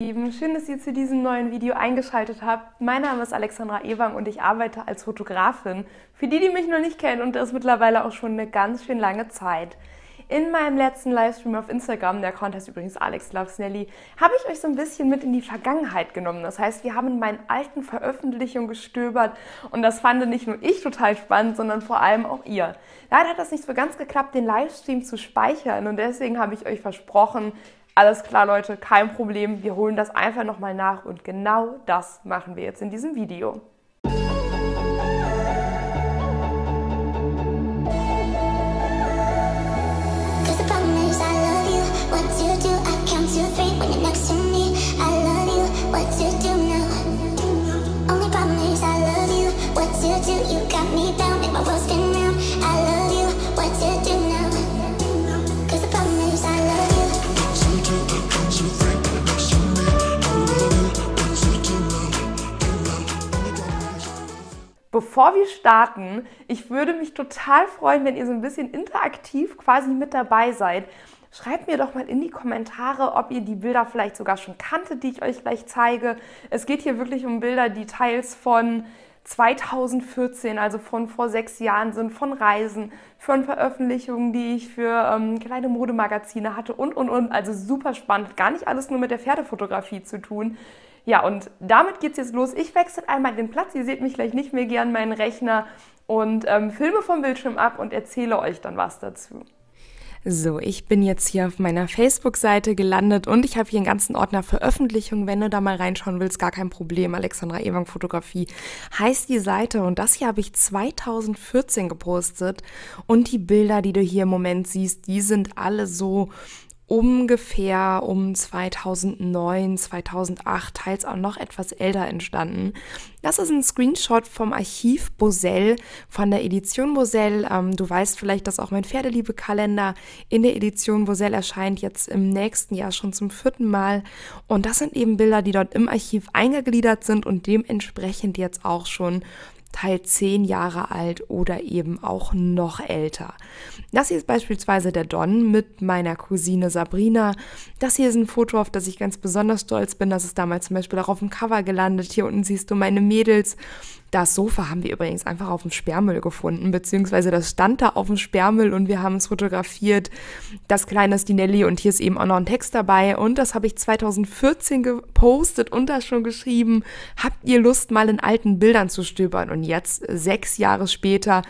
Lieben, schön, dass ihr zu diesem neuen Video eingeschaltet habt. Mein Name ist Alexandra Ewang und ich arbeite als Fotografin. Für die, die mich noch nicht kennen und das mittlerweile auch schon eine ganz schön lange Zeit. In meinem letzten Livestream auf Instagram, der Contest übrigens Alex Loves Nelly, habe ich euch so ein bisschen mit in die Vergangenheit genommen. Das heißt, wir haben in meinen alten Veröffentlichungen gestöbert und das fand nicht nur ich total spannend, sondern vor allem auch ihr. Leider hat das nicht so ganz geklappt, den Livestream zu speichern und deswegen habe ich euch versprochen, alles klar Leute, kein Problem, wir holen das einfach nochmal nach und genau das machen wir jetzt in diesem Video. you got bevor wir starten, ich würde mich total freuen, wenn ihr so ein bisschen interaktiv quasi mit dabei seid. Schreibt mir doch mal in die Kommentare, ob ihr die Bilder vielleicht sogar schon kanntet, die ich euch gleich zeige. Es geht hier wirklich um Bilder, die teils von 2014, also von vor sechs Jahren sind, von Reisen, von Veröffentlichungen, die ich für ähm, kleine Modemagazine hatte und, und, und. Also super spannend. Gar nicht alles nur mit der Pferdefotografie zu tun. Ja, und damit geht es jetzt los. Ich wechsle einmal den Platz. Ihr seht mich gleich nicht mehr gern meinen Rechner und ähm, filme vom Bildschirm ab und erzähle euch dann was dazu. So, ich bin jetzt hier auf meiner Facebook-Seite gelandet und ich habe hier einen ganzen Ordner Veröffentlichungen. Wenn du da mal reinschauen willst, gar kein Problem. Alexandra Ewang Fotografie heißt die Seite und das hier habe ich 2014 gepostet und die Bilder, die du hier im Moment siehst, die sind alle so ungefähr um 2009, 2008, teils auch noch etwas älter entstanden. Das ist ein Screenshot vom Archiv Bosell, von der Edition Bosell. Ähm, du weißt vielleicht, dass auch mein Pferdeliebe-Kalender in der Edition Bosell erscheint, jetzt im nächsten Jahr schon zum vierten Mal. Und das sind eben Bilder, die dort im Archiv eingegliedert sind und dementsprechend jetzt auch schon Teil 10 Jahre alt oder eben auch noch älter. Das hier ist beispielsweise der Don mit meiner Cousine Sabrina. Das hier ist ein Foto, auf das ich ganz besonders stolz bin. Das ist damals zum Beispiel auch auf dem Cover gelandet. Hier unten siehst du meine Mädels das Sofa haben wir übrigens einfach auf dem Sperrmüll gefunden, beziehungsweise das stand da auf dem Sperrmüll und wir haben es fotografiert. Das kleine ist die Nelly und hier ist eben auch noch ein Text dabei und das habe ich 2014 gepostet und da schon geschrieben. Habt ihr Lust, mal in alten Bildern zu stöbern? Und jetzt, sechs Jahre später,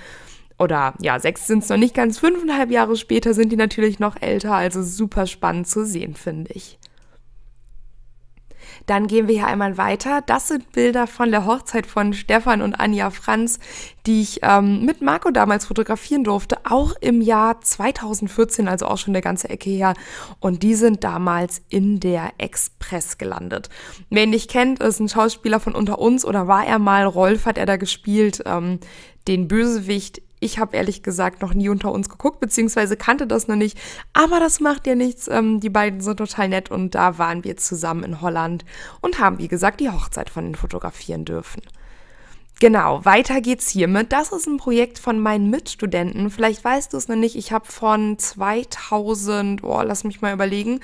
oder ja, sechs sind es noch nicht ganz, fünfeinhalb Jahre später sind die natürlich noch älter, also super spannend zu sehen, finde ich. Dann gehen wir hier einmal weiter. Das sind Bilder von der Hochzeit von Stefan und Anja Franz, die ich ähm, mit Marco damals fotografieren durfte, auch im Jahr 2014, also auch schon der ganze Ecke her. Und die sind damals in der Express gelandet. Wer ihn nicht kennt, ist ein Schauspieler von unter uns oder war er mal, Rolf hat er da gespielt, ähm, den Bösewicht ich habe ehrlich gesagt noch nie unter uns geguckt, beziehungsweise kannte das noch nicht. Aber das macht ja nichts. Ähm, die beiden sind total nett und da waren wir zusammen in Holland und haben, wie gesagt, die Hochzeit von ihnen fotografieren dürfen. Genau, weiter geht's hiermit. Das ist ein Projekt von meinen Mitstudenten. Vielleicht weißt du es noch nicht. Ich habe von 2000, oh, lass mich mal überlegen,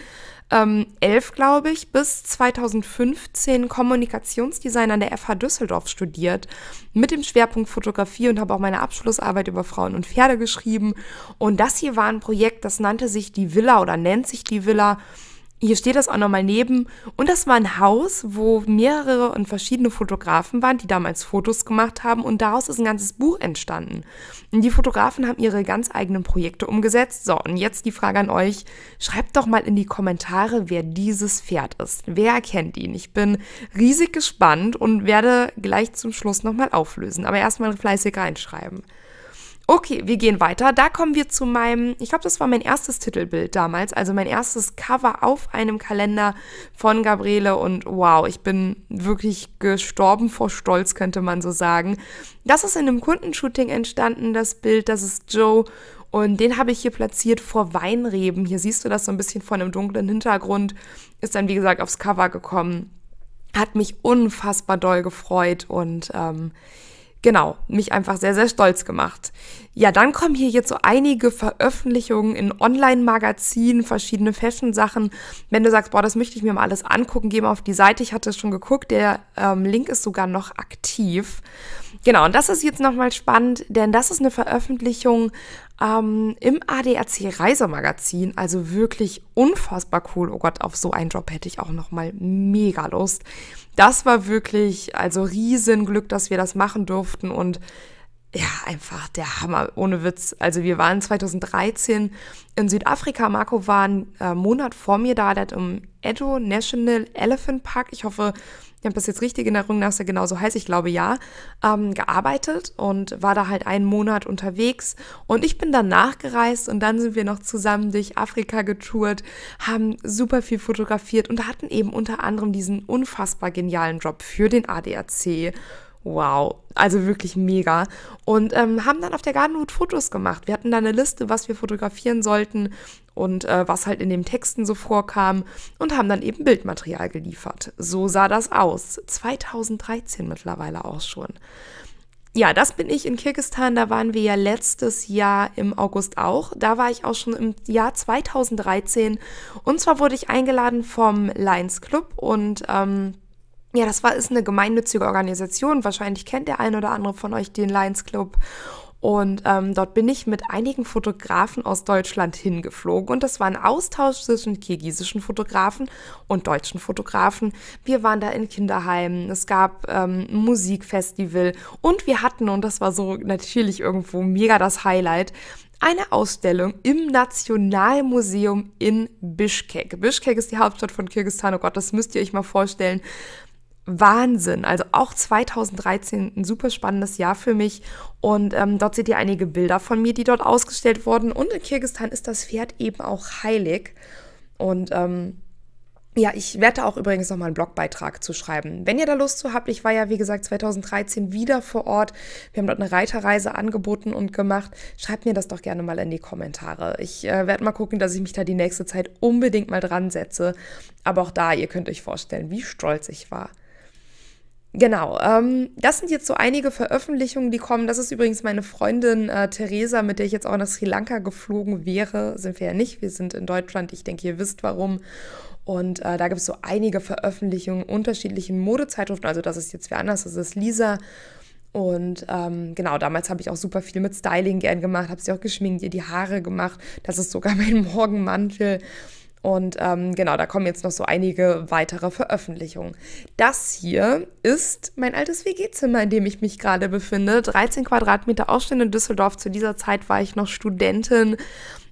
ähm, 11, glaube ich, bis 2015 Kommunikationsdesign an der FH Düsseldorf studiert mit dem Schwerpunkt Fotografie und habe auch meine Abschlussarbeit über Frauen und Pferde geschrieben. Und das hier war ein Projekt, das nannte sich die Villa oder nennt sich die Villa. Hier steht das auch nochmal neben. Und das war ein Haus, wo mehrere und verschiedene Fotografen waren, die damals Fotos gemacht haben. Und daraus ist ein ganzes Buch entstanden. Und die Fotografen haben ihre ganz eigenen Projekte umgesetzt. So, und jetzt die Frage an euch. Schreibt doch mal in die Kommentare, wer dieses Pferd ist. Wer kennt ihn? Ich bin riesig gespannt und werde gleich zum Schluss nochmal auflösen. Aber erstmal fleißig reinschreiben. Okay, wir gehen weiter. Da kommen wir zu meinem, ich glaube, das war mein erstes Titelbild damals, also mein erstes Cover auf einem Kalender von Gabriele und wow, ich bin wirklich gestorben vor Stolz, könnte man so sagen. Das ist in einem Kundenshooting entstanden, das Bild, das ist Joe und den habe ich hier platziert vor Weinreben. Hier siehst du das so ein bisschen von einem dunklen Hintergrund. Ist dann, wie gesagt, aufs Cover gekommen. Hat mich unfassbar doll gefreut und ähm, genau, mich einfach sehr, sehr stolz gemacht. Ja, dann kommen hier jetzt so einige Veröffentlichungen in Online-Magazinen, verschiedene Fashion-Sachen. Wenn du sagst, boah, das möchte ich mir mal alles angucken, geh mal auf die Seite. Ich hatte es schon geguckt, der ähm, Link ist sogar noch aktiv. Genau, und das ist jetzt nochmal spannend, denn das ist eine Veröffentlichung ähm, im ADAC Reisemagazin. Also wirklich unfassbar cool. Oh Gott, auf so einen Job hätte ich auch nochmal mega Lust. Das war wirklich, also Riesenglück, dass wir das machen durften und ja, einfach der Hammer, ohne Witz. Also wir waren 2013 in Südafrika. Marco war einen äh, Monat vor mir da, der hat im Edo National Elephant Park, ich hoffe, ich habe das jetzt richtig in Erinnerung, dass er genauso heißt, ich glaube ja, ähm, gearbeitet und war da halt einen Monat unterwegs. Und ich bin dann nachgereist und dann sind wir noch zusammen durch Afrika getourt, haben super viel fotografiert und hatten eben unter anderem diesen unfassbar genialen Job für den ADAC Wow, also wirklich mega. Und ähm, haben dann auf der Gardenhut Fotos gemacht. Wir hatten da eine Liste, was wir fotografieren sollten und äh, was halt in den Texten so vorkam und haben dann eben Bildmaterial geliefert. So sah das aus. 2013 mittlerweile auch schon. Ja, das bin ich in Kirgistan. Da waren wir ja letztes Jahr im August auch. Da war ich auch schon im Jahr 2013. Und zwar wurde ich eingeladen vom Lions Club und ähm, ja, das war, ist eine gemeinnützige Organisation. Wahrscheinlich kennt der ein oder andere von euch den Lions Club. Und ähm, dort bin ich mit einigen Fotografen aus Deutschland hingeflogen. Und das war ein Austausch zwischen kirgisischen Fotografen und deutschen Fotografen. Wir waren da in Kinderheimen, es gab ähm, Musikfestival und wir hatten, und das war so natürlich irgendwo mega das Highlight, eine Ausstellung im Nationalmuseum in Bishkek. Bishkek ist die Hauptstadt von Kirgisistan. Oh Gott, das müsst ihr euch mal vorstellen. Wahnsinn. Also auch 2013 ein super spannendes Jahr für mich. Und ähm, dort seht ihr einige Bilder von mir, die dort ausgestellt wurden. Und in Kirgistan ist das Pferd eben auch heilig. Und ähm, ja, ich werde auch übrigens nochmal einen Blogbeitrag zu schreiben. Wenn ihr da Lust zu habt, ich war ja wie gesagt 2013 wieder vor Ort. Wir haben dort eine Reiterreise angeboten und gemacht. Schreibt mir das doch gerne mal in die Kommentare. Ich äh, werde mal gucken, dass ich mich da die nächste Zeit unbedingt mal dran setze. Aber auch da, ihr könnt euch vorstellen, wie stolz ich war. Genau, ähm, das sind jetzt so einige Veröffentlichungen, die kommen. Das ist übrigens meine Freundin äh, Theresa, mit der ich jetzt auch nach Sri Lanka geflogen wäre. Sind wir ja nicht, wir sind in Deutschland. Ich denke, ihr wisst warum. Und äh, da gibt es so einige Veröffentlichungen unterschiedlichen Modezeitschriften. Also das ist jetzt wer anders, das ist Lisa. Und ähm, genau, damals habe ich auch super viel mit Styling gern gemacht, habe sie auch geschminkt, ihr die Haare gemacht. Das ist sogar mein Morgenmantel. Und ähm, genau, da kommen jetzt noch so einige weitere Veröffentlichungen. Das hier ist mein altes WG-Zimmer, in dem ich mich gerade befinde. 13 Quadratmeter Ausstände in Düsseldorf. Zu dieser Zeit war ich noch Studentin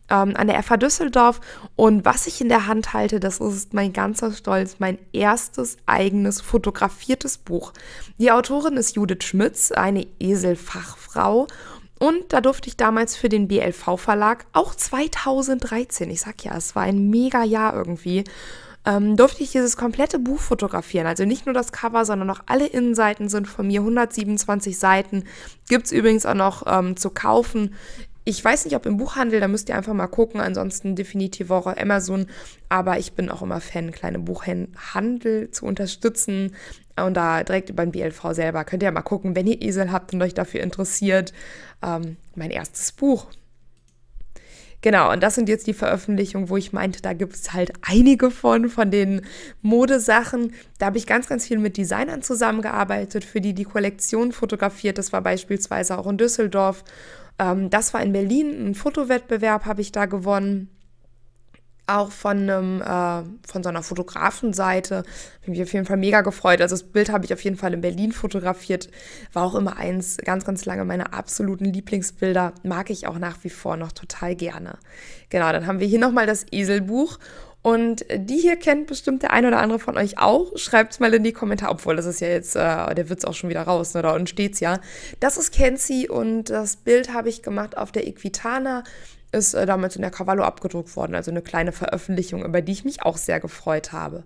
ähm, an der FH Düsseldorf. Und was ich in der Hand halte, das ist mein ganzer Stolz, mein erstes eigenes fotografiertes Buch. Die Autorin ist Judith Schmitz, eine Eselfachfrau. Und da durfte ich damals für den BLV Verlag, auch 2013, ich sag ja, es war ein mega Jahr irgendwie, ähm, durfte ich dieses komplette Buch fotografieren. Also nicht nur das Cover, sondern auch alle Innenseiten sind von mir, 127 Seiten. Gibt es übrigens auch noch ähm, zu kaufen. Ich weiß nicht, ob im Buchhandel, da müsst ihr einfach mal gucken. Ansonsten definitiv auch Amazon. Aber ich bin auch immer Fan, kleine Buchhandel zu unterstützen. Ah, und da direkt über den BLV selber. Könnt ihr ja mal gucken, wenn ihr Esel habt und euch dafür interessiert. Ähm, mein erstes Buch. Genau, und das sind jetzt die Veröffentlichungen, wo ich meinte, da gibt es halt einige von, von den Modesachen. Da habe ich ganz, ganz viel mit Designern zusammengearbeitet, für die die Kollektion fotografiert. Das war beispielsweise auch in Düsseldorf. Ähm, das war in Berlin, ein Fotowettbewerb habe ich da gewonnen auch von, einem, äh, von so einer Fotografenseite. Habe mich auf jeden Fall mega gefreut. Also das Bild habe ich auf jeden Fall in Berlin fotografiert. War auch immer eins ganz, ganz lange meiner absoluten Lieblingsbilder. Mag ich auch nach wie vor noch total gerne. Genau, dann haben wir hier nochmal das Eselbuch. Und die hier kennt bestimmt der ein oder andere von euch auch. Schreibt es mal in die Kommentare, obwohl das ist ja jetzt, äh, der Witz auch schon wieder raus, ne? da unten steht's ja. Das ist Kenzie und das Bild habe ich gemacht auf der Equitana ist äh, damals in der Cavallo abgedruckt worden, also eine kleine Veröffentlichung, über die ich mich auch sehr gefreut habe.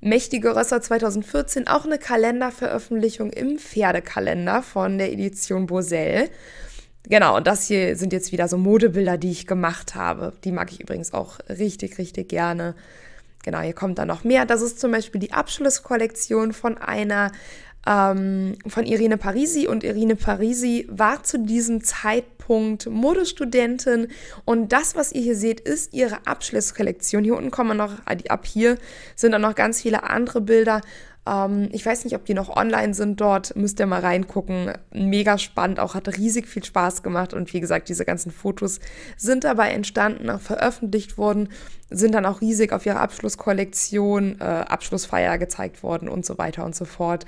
Mächtige Rösser 2014, auch eine Kalenderveröffentlichung im Pferdekalender von der Edition Bosell. Genau, und das hier sind jetzt wieder so Modebilder, die ich gemacht habe. Die mag ich übrigens auch richtig, richtig gerne. Genau, hier kommt dann noch mehr. Das ist zum Beispiel die Abschlusskollektion von einer ähm, von Irene Parisi. Und Irene Parisi war zu diesem Zeitpunkt Modestudentin. Und das, was ihr hier seht, ist ihre Abschlusskollektion. Hier unten kommen noch, ah, ab hier sind dann noch ganz viele andere Bilder. Ähm, ich weiß nicht, ob die noch online sind dort. Müsst ihr mal reingucken. Mega spannend, auch hat riesig viel Spaß gemacht. Und wie gesagt, diese ganzen Fotos sind dabei entstanden, auch veröffentlicht worden sind dann auch riesig auf ihrer Abschlusskollektion, äh, Abschlussfeier gezeigt worden und so weiter und so fort.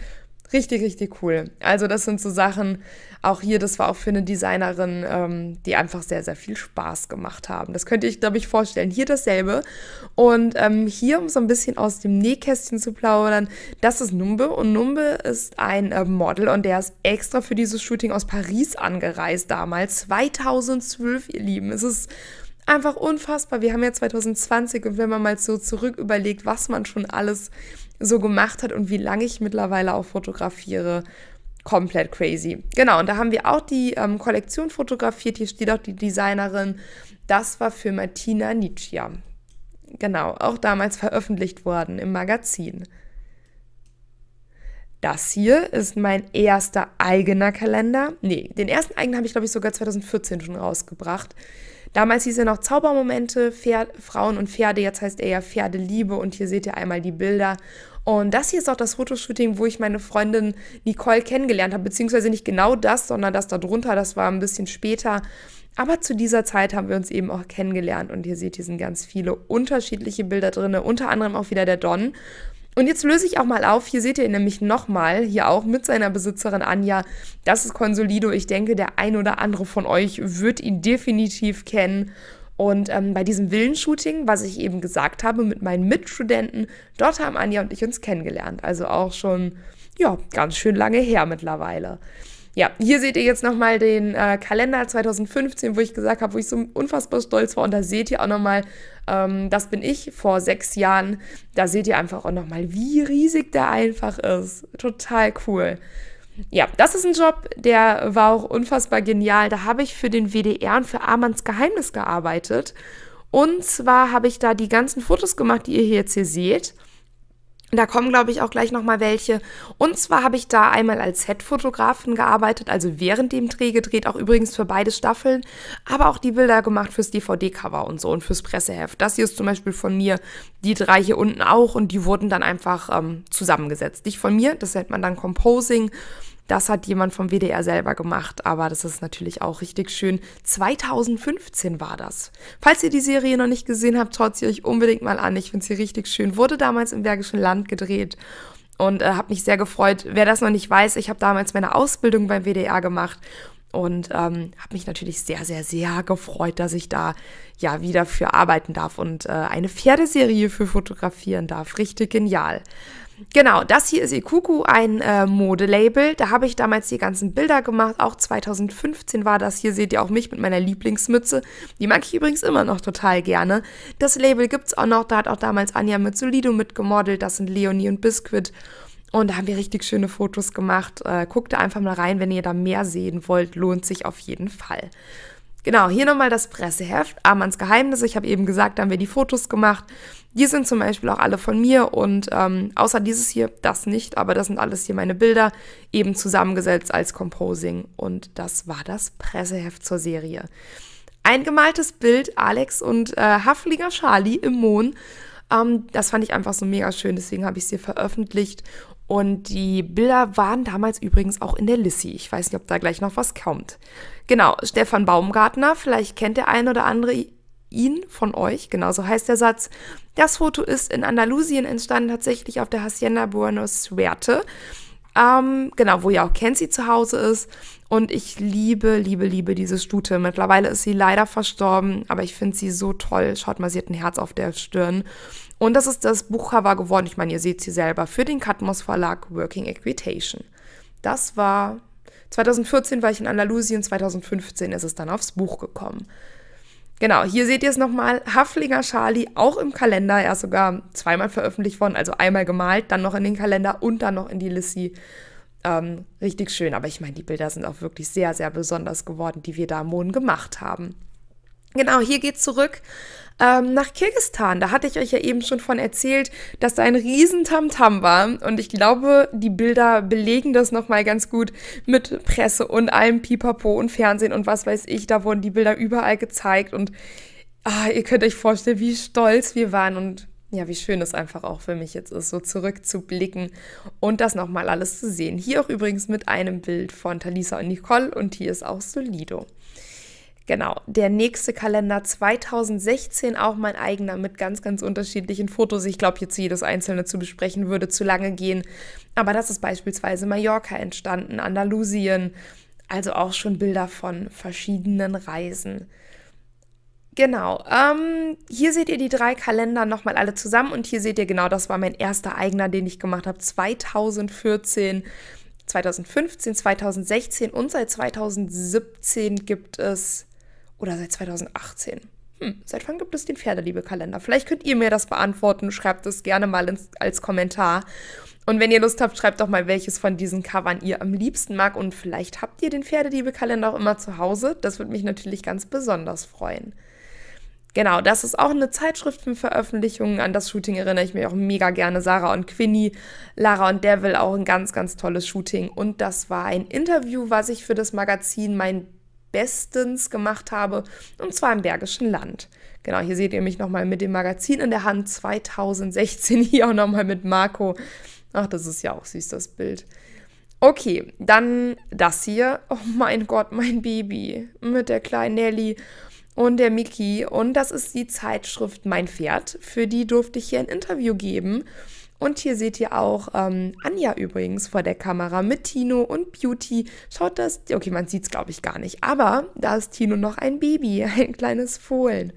Richtig, richtig cool. Also das sind so Sachen, auch hier, das war auch für eine Designerin, ähm, die einfach sehr, sehr viel Spaß gemacht haben. Das könnte ich, glaube ich, vorstellen. Hier dasselbe. Und ähm, hier, um so ein bisschen aus dem Nähkästchen zu plaudern, das ist Numbe. Und Numbe ist ein äh, Model und der ist extra für dieses Shooting aus Paris angereist damals. 2012, ihr Lieben. Es ist einfach unfassbar. Wir haben ja 2020 und wenn man mal so zurück überlegt, was man schon alles so gemacht hat und wie lange ich mittlerweile auch fotografiere. Komplett crazy. Genau, und da haben wir auch die ähm, Kollektion fotografiert. Hier steht auch die Designerin. Das war für Martina Nietzsche. Genau, auch damals veröffentlicht worden im Magazin. Das hier ist mein erster eigener Kalender. Nee, den ersten eigenen habe ich, glaube ich, sogar 2014 schon rausgebracht. Damals hieß er noch Zaubermomente, Pferd, Frauen und Pferde, jetzt heißt er ja Pferdeliebe und hier seht ihr einmal die Bilder. Und das hier ist auch das Fotoshooting, wo ich meine Freundin Nicole kennengelernt habe, beziehungsweise nicht genau das, sondern das darunter, das war ein bisschen später. Aber zu dieser Zeit haben wir uns eben auch kennengelernt und ihr seht, hier sind ganz viele unterschiedliche Bilder drin, unter anderem auch wieder der Don. Und jetzt löse ich auch mal auf, hier seht ihr nämlich nochmal, hier auch mit seiner Besitzerin Anja, das ist Consolido. Ich denke, der ein oder andere von euch wird ihn definitiv kennen. Und ähm, bei diesem Willenshooting, was ich eben gesagt habe, mit meinen Mitstudenten, dort haben Anja und ich uns kennengelernt. Also auch schon, ja, ganz schön lange her mittlerweile ja, hier seht ihr jetzt nochmal den äh, Kalender 2015, wo ich gesagt habe, wo ich so unfassbar stolz war. Und da seht ihr auch nochmal, ähm, das bin ich vor sechs Jahren. Da seht ihr einfach auch nochmal, wie riesig der einfach ist. Total cool. Ja, das ist ein Job, der war auch unfassbar genial. Da habe ich für den WDR und für Amanns Geheimnis gearbeitet. Und zwar habe ich da die ganzen Fotos gemacht, die ihr hier jetzt hier seht. Da kommen, glaube ich, auch gleich nochmal welche. Und zwar habe ich da einmal als Set-Fotografin gearbeitet, also während dem Dreh gedreht, auch übrigens für beide Staffeln, aber auch die Bilder gemacht fürs DVD-Cover und so und fürs Presseheft. Das hier ist zum Beispiel von mir, die drei hier unten auch und die wurden dann einfach ähm, zusammengesetzt. Nicht von mir, das nennt man dann Composing das hat jemand vom WDR selber gemacht, aber das ist natürlich auch richtig schön. 2015 war das. Falls ihr die Serie noch nicht gesehen habt, schaut sie euch unbedingt mal an. Ich finde sie richtig schön. Wurde damals im Bergischen Land gedreht und äh, habe mich sehr gefreut. Wer das noch nicht weiß, ich habe damals meine Ausbildung beim WDR gemacht und ähm, habe mich natürlich sehr, sehr, sehr gefreut, dass ich da ja wieder für arbeiten darf und äh, eine Pferdeserie für fotografieren darf. Richtig genial. Genau, das hier ist Ikuku, ein äh, Modelabel. Da habe ich damals die ganzen Bilder gemacht. Auch 2015 war das. Hier seht ihr auch mich mit meiner Lieblingsmütze. Die mag ich übrigens immer noch total gerne. Das Label gibt es auch noch. Da hat auch damals Anja mit Solido mitgemodelt. Das sind Leonie und Biscuit. Und da haben wir richtig schöne Fotos gemacht. Äh, guckt da einfach mal rein, wenn ihr da mehr sehen wollt. Lohnt sich auf jeden Fall. Genau, hier nochmal das Presseheft, Amanns Geheimnisse. Ich habe eben gesagt, da haben wir die Fotos gemacht. Die sind zum Beispiel auch alle von mir und ähm, außer dieses hier, das nicht, aber das sind alles hier meine Bilder, eben zusammengesetzt als Composing. Und das war das Presseheft zur Serie. Eingemaltes Bild Alex und äh, Haflinger Charlie im Mohn. Ähm, das fand ich einfach so mega schön, deswegen habe ich es hier veröffentlicht. Und die Bilder waren damals übrigens auch in der Lissy. Ich weiß nicht, ob da gleich noch was kommt. Genau, Stefan Baumgartner, vielleicht kennt der ein oder andere ihn von euch, genau so heißt der Satz. Das Foto ist in Andalusien entstanden, tatsächlich auf der Hacienda Buenos Suerte. Ähm, genau, wo ja auch Kenzie zu Hause ist. Und ich liebe, liebe, liebe diese Stute. Mittlerweile ist sie leider verstorben, aber ich finde sie so toll. Schaut mal, sie hat ein Herz auf der Stirn. Und das ist das Buchcover geworden. Ich meine, ihr seht sie selber für den Katmos Verlag Working Equitation. Das war 2014 war ich in Andalusien, 2015 ist es dann aufs Buch gekommen. Genau, hier seht ihr es nochmal. Haflinger Charlie, auch im Kalender, Er ist sogar zweimal veröffentlicht worden, also einmal gemalt, dann noch in den Kalender und dann noch in die Lissy. Ähm, richtig schön, aber ich meine, die Bilder sind auch wirklich sehr, sehr besonders geworden, die wir da im Mohn gemacht haben. Genau, hier geht zurück ähm, nach Kirgistan. Da hatte ich euch ja eben schon von erzählt, dass da ein riesen Tamtam war. Und ich glaube, die Bilder belegen das nochmal ganz gut mit Presse und allem Pipapo und Fernsehen und was weiß ich. Da wurden die Bilder überall gezeigt und ah, ihr könnt euch vorstellen, wie stolz wir waren und ja, wie schön es einfach auch für mich jetzt ist, so zurückzublicken und das nochmal alles zu sehen. Hier auch übrigens mit einem Bild von Talisa und Nicole und hier ist auch Solido. Genau, der nächste Kalender 2016, auch mein eigener mit ganz, ganz unterschiedlichen Fotos. Ich glaube, jetzt jedes einzelne zu besprechen würde zu lange gehen. Aber das ist beispielsweise Mallorca entstanden, Andalusien, also auch schon Bilder von verschiedenen Reisen. Genau, ähm, hier seht ihr die drei Kalender nochmal alle zusammen und hier seht ihr genau, das war mein erster eigener, den ich gemacht habe, 2014. 2015, 2016 und seit 2017 gibt es oder seit 2018? Hm, seit wann gibt es den Pferdeliebe-Kalender? Vielleicht könnt ihr mir das beantworten. Schreibt es gerne mal ins, als Kommentar. Und wenn ihr Lust habt, schreibt doch mal, welches von diesen Covern ihr am liebsten mag. Und vielleicht habt ihr den Pferdeliebe-Kalender auch immer zu Hause. Das würde mich natürlich ganz besonders freuen. Genau, das ist auch eine Zeitschrift für Veröffentlichungen. An das Shooting erinnere ich mich auch mega gerne. Sarah und Quinny, Lara und Devil, auch ein ganz, ganz tolles Shooting. Und das war ein Interview, was ich für das Magazin Mein bestens gemacht habe, und zwar im Bergischen Land. Genau, hier seht ihr mich nochmal mit dem Magazin in der Hand 2016, hier auch nochmal mit Marco. Ach, das ist ja auch süß, das Bild. Okay, dann das hier. Oh mein Gott, mein Baby mit der kleinen Nelly und der Miki. Und das ist die Zeitschrift Mein Pferd. Für die durfte ich hier ein Interview geben. Und hier seht ihr auch ähm, Anja übrigens vor der Kamera mit Tino und Beauty. Schaut das, okay, man sieht es glaube ich gar nicht, aber da ist Tino noch ein Baby, ein kleines Fohlen.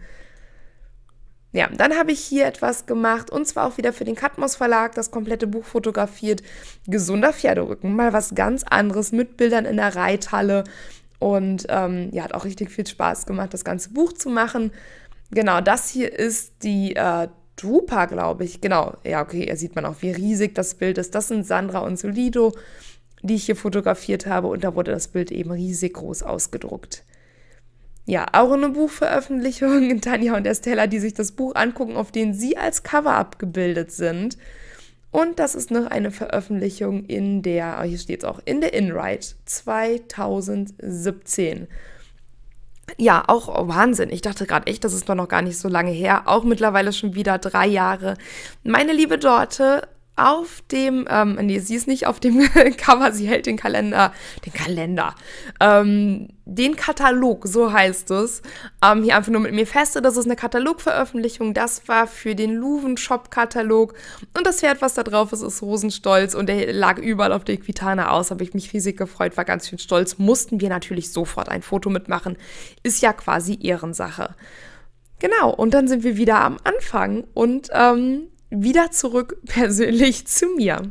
Ja, dann habe ich hier etwas gemacht und zwar auch wieder für den Katmos Verlag, das komplette Buch fotografiert. Gesunder Pferderücken, mal was ganz anderes mit Bildern in der Reithalle. Und ähm, ja, hat auch richtig viel Spaß gemacht, das ganze Buch zu machen. Genau, das hier ist die äh, Stupa, glaube ich. Genau, ja, okay, hier sieht man auch, wie riesig das Bild ist. Das sind Sandra und Solido, die ich hier fotografiert habe und da wurde das Bild eben riesig groß ausgedruckt. Ja, auch eine Buchveröffentlichung, Tanja und Estella, die sich das Buch angucken, auf denen sie als Cover abgebildet sind. Und das ist noch eine Veröffentlichung in der, hier steht es auch, in der InWrite 2017 ja, auch oh, Wahnsinn. Ich dachte gerade echt, das ist doch noch gar nicht so lange her. Auch mittlerweile schon wieder drei Jahre. Meine liebe Dorte auf dem, ähm, nee, sie ist nicht auf dem Cover, sie hält den Kalender, den Kalender, ähm, den Katalog, so heißt es, ähm, hier einfach nur mit mir feste. Das ist eine Katalogveröffentlichung, das war für den Luven-Shop-Katalog und das Pferd, was da drauf ist, ist Rosenstolz und der lag überall auf der Equitana aus, habe ich mich riesig gefreut, war ganz schön stolz, mussten wir natürlich sofort ein Foto mitmachen, ist ja quasi Ehrensache. Genau, und dann sind wir wieder am Anfang und ähm, wieder zurück persönlich zu mir.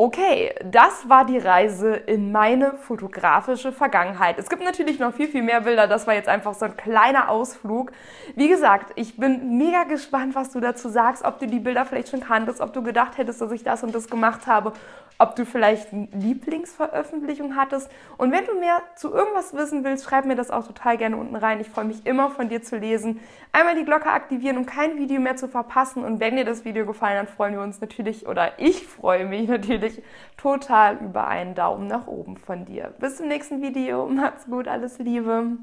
Okay, das war die Reise in meine fotografische Vergangenheit. Es gibt natürlich noch viel, viel mehr Bilder. Das war jetzt einfach so ein kleiner Ausflug. Wie gesagt, ich bin mega gespannt, was du dazu sagst, ob du die Bilder vielleicht schon kanntest, ob du gedacht hättest, dass ich das und das gemacht habe, ob du vielleicht eine Lieblingsveröffentlichung hattest. Und wenn du mehr zu irgendwas wissen willst, schreib mir das auch total gerne unten rein. Ich freue mich immer von dir zu lesen. Einmal die Glocke aktivieren, um kein Video mehr zu verpassen. Und wenn dir das Video gefallen hat, freuen wir uns natürlich, oder ich freue mich natürlich, natürlich total über einen Daumen nach oben von dir. Bis zum nächsten Video. Macht's gut, alles Liebe.